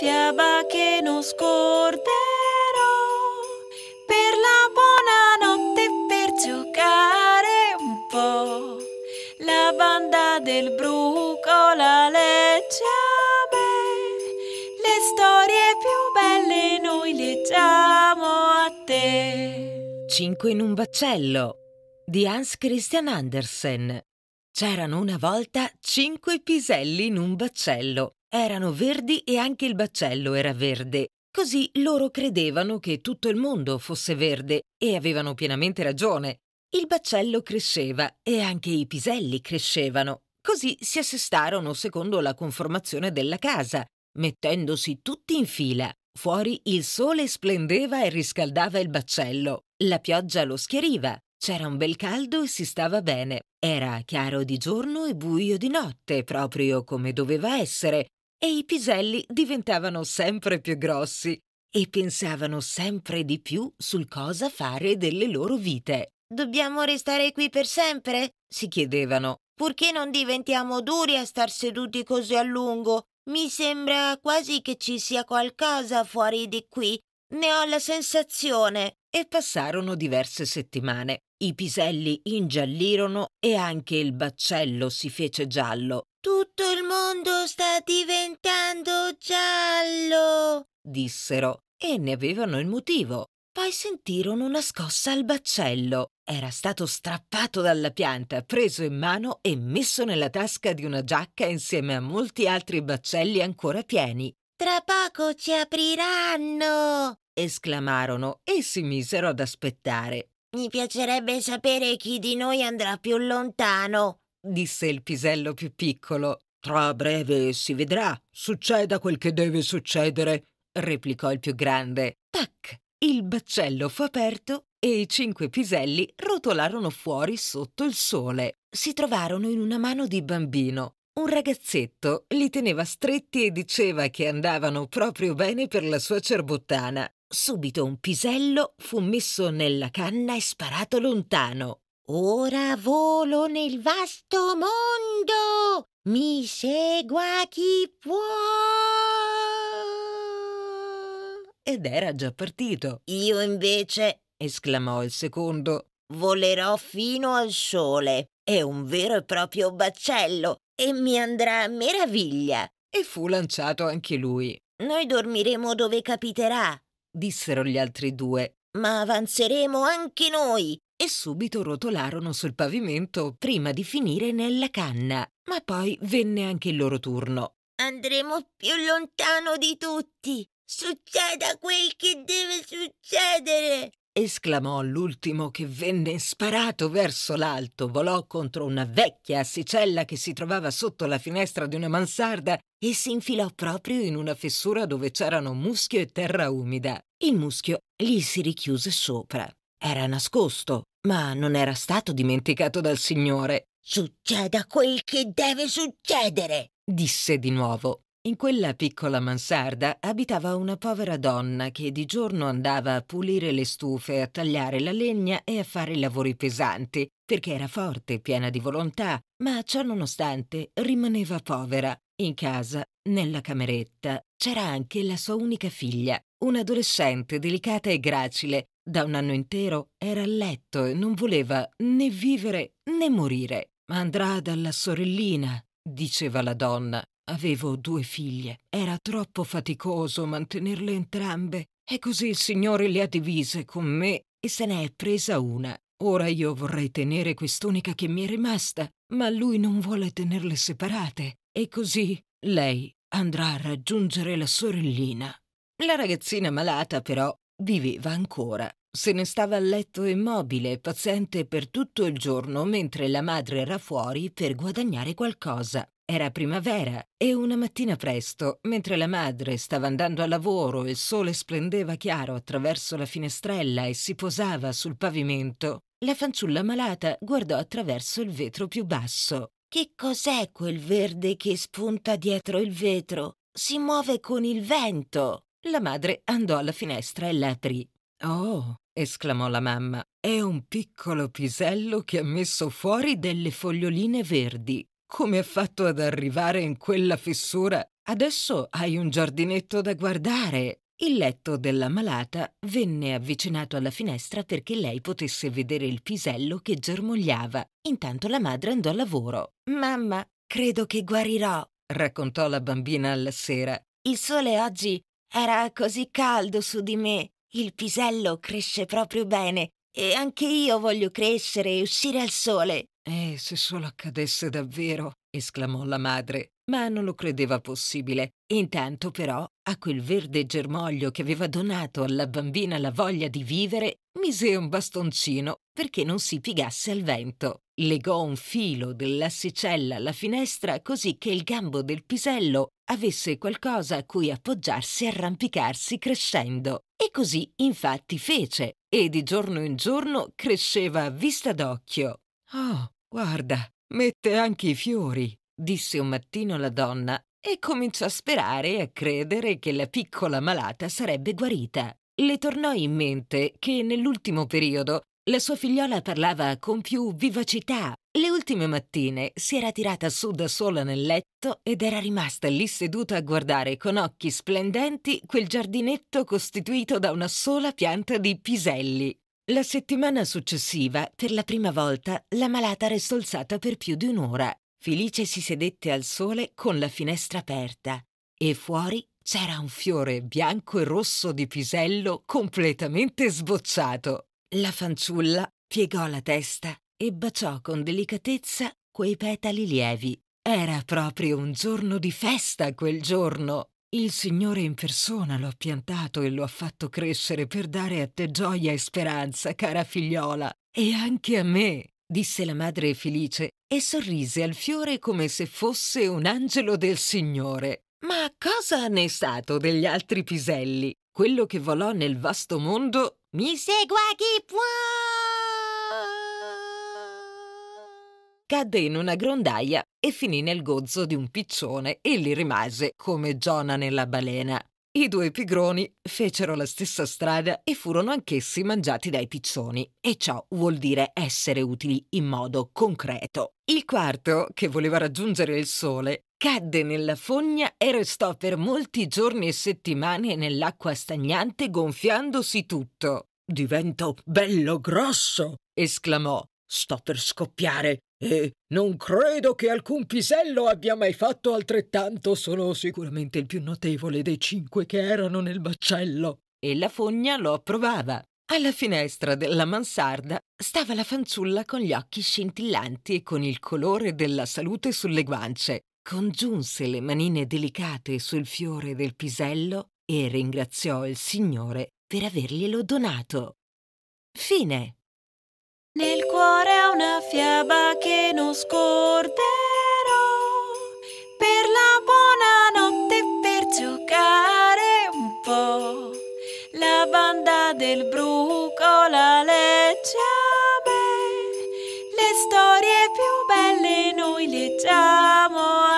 fiaba che non scorderò per la buona notte per giocare un po'. La banda del bruco brucola leggiame, le storie più belle noi leggiamo a te. 5 in un baccello di Hans Christian Andersen. C'erano una volta cinque piselli in un baccello erano verdi e anche il baccello era verde. Così loro credevano che tutto il mondo fosse verde e avevano pienamente ragione. Il baccello cresceva e anche i piselli crescevano. Così si assestarono secondo la conformazione della casa, mettendosi tutti in fila. Fuori il sole splendeva e riscaldava il baccello. La pioggia lo schiariva. C'era un bel caldo e si stava bene. Era chiaro di giorno e buio di notte, proprio come doveva essere, e i piselli diventavano sempre più grossi e pensavano sempre di più sul cosa fare delle loro vite. Dobbiamo restare qui per sempre? si chiedevano. Purché non diventiamo duri a star seduti così a lungo? Mi sembra quasi che ci sia qualcosa fuori di qui. Ne ho la sensazione. E passarono diverse settimane. I piselli ingiallirono e anche il baccello si fece giallo. Tutto il mondo sta diventando giallo, dissero, e ne avevano il motivo. Poi sentirono una scossa al baccello. Era stato strappato dalla pianta, preso in mano e messo nella tasca di una giacca insieme a molti altri baccelli ancora pieni. Tra poco ci apriranno! esclamarono e si misero ad aspettare. Mi piacerebbe sapere chi di noi andrà più lontano, disse il pisello più piccolo. Tra breve si vedrà. Succeda quel che deve succedere, replicò il più grande. Tac! Il baccello fu aperto e i cinque piselli rotolarono fuori sotto il sole. Si trovarono in una mano di bambino. Un ragazzetto li teneva stretti e diceva che andavano proprio bene per la sua cerbottana. Subito un pisello fu messo nella canna e sparato lontano. Ora volo nel vasto mondo, mi segua chi può. Ed era già partito. Io invece, esclamò il secondo, volerò fino al sole. È un vero e proprio baccello e mi andrà a meraviglia. E fu lanciato anche lui. Noi dormiremo dove capiterà, dissero gli altri due. Ma avanzeremo anche noi. E subito rotolarono sul pavimento prima di finire nella canna. Ma poi venne anche il loro turno. Andremo più lontano di tutti. Succeda quel che deve succedere esclamò l'ultimo che venne sparato verso l'alto, volò contro una vecchia assicella che si trovava sotto la finestra di una mansarda e si infilò proprio in una fessura dove c'erano muschio e terra umida. Il muschio gli si richiuse sopra. Era nascosto, ma non era stato dimenticato dal Signore. Succeda quel che deve succedere, disse di nuovo. In quella piccola mansarda abitava una povera donna che di giorno andava a pulire le stufe, a tagliare la legna e a fare lavori pesanti, perché era forte, piena di volontà, ma ciò nonostante rimaneva povera. In casa, nella cameretta, c'era anche la sua unica figlia, un'adolescente delicata e gracile. Da un anno intero era a letto e non voleva né vivere né morire. Andrà dalla sorellina, diceva la donna, Avevo due figlie. Era troppo faticoso mantenerle entrambe. E così il Signore le ha divise con me e se ne è presa una. Ora io vorrei tenere quest'unica che mi è rimasta, ma lui non vuole tenerle separate. E così lei andrà a raggiungere la sorellina. La ragazzina malata, però, viveva ancora. Se ne stava a letto immobile, paziente per tutto il giorno, mentre la madre era fuori per guadagnare qualcosa. Era primavera e una mattina presto, mentre la madre stava andando a lavoro e il sole splendeva chiaro attraverso la finestrella e si posava sul pavimento, la fanciulla malata guardò attraverso il vetro più basso. Che cos'è quel verde che spunta dietro il vetro? Si muove con il vento. La madre andò alla finestra e l'aprì. Oh, esclamò la mamma, è un piccolo pisello che ha messo fuori delle foglioline verdi. Come hai fatto ad arrivare in quella fessura? Adesso hai un giardinetto da guardare. Il letto della malata venne avvicinato alla finestra perché lei potesse vedere il pisello che germogliava. Intanto la madre andò al lavoro. Mamma, credo che guarirò, raccontò la bambina alla sera. Il sole oggi era così caldo su di me. Il pisello cresce proprio bene e anche io voglio crescere e uscire al sole. Eh, se solo accadesse davvero, esclamò la madre, ma non lo credeva possibile. Intanto però, a quel verde germoglio che aveva donato alla bambina la voglia di vivere, mise un bastoncino perché non si piegasse al vento. Legò un filo dell'assicella alla finestra così che il gambo del pisello avesse qualcosa a cui appoggiarsi e arrampicarsi crescendo. E così infatti fece, e di giorno in giorno cresceva a vista d'occhio. Oh, guarda, mette anche i fiori, disse un mattino la donna e cominciò a sperare e a credere che la piccola malata sarebbe guarita. Le tornò in mente che nell'ultimo periodo la sua figliola parlava con più vivacità. Le ultime mattine si era tirata su da sola nel letto ed era rimasta lì seduta a guardare con occhi splendenti quel giardinetto costituito da una sola pianta di piselli la settimana successiva, per la prima volta, la malata restò alzata per più di un'ora. Felice si sedette al sole con la finestra aperta e fuori c'era un fiore bianco e rosso di pisello completamente sbocciato. La fanciulla piegò la testa e baciò con delicatezza quei petali lievi. Era proprio un giorno di festa quel giorno. Il Signore in persona lo ha piantato e lo ha fatto crescere per dare a te gioia e speranza, cara figliola, e anche a me, disse la madre felice e sorrise al fiore come se fosse un angelo del Signore. Ma cosa ne è stato degli altri piselli? Quello che volò nel vasto mondo? Mi segua chi può! cadde in una grondaia e finì nel gozzo di un piccione e lì rimase come Giona nella balena. I due pigroni fecero la stessa strada e furono anch'essi mangiati dai piccioni, e ciò vuol dire essere utili in modo concreto. Il quarto, che voleva raggiungere il sole, cadde nella fogna e restò per molti giorni e settimane nell'acqua stagnante gonfiandosi tutto. Divento bello grosso! esclamò. Sto per scoppiare, e non credo che alcun pisello abbia mai fatto altrettanto, sono sicuramente il più notevole dei cinque che erano nel baccello. E la fogna lo approvava. Alla finestra della mansarda stava la fanciulla con gli occhi scintillanti e con il colore della salute sulle guance. Congiunse le manine delicate sul fiore del pisello e ringraziò il Signore per averglielo donato. Fine. Nel cuore ha una fiaba che non scorderò. Per la buona notte per giocare un po'. La banda del bruco la leggiamo. Le storie più belle noi leggiamo.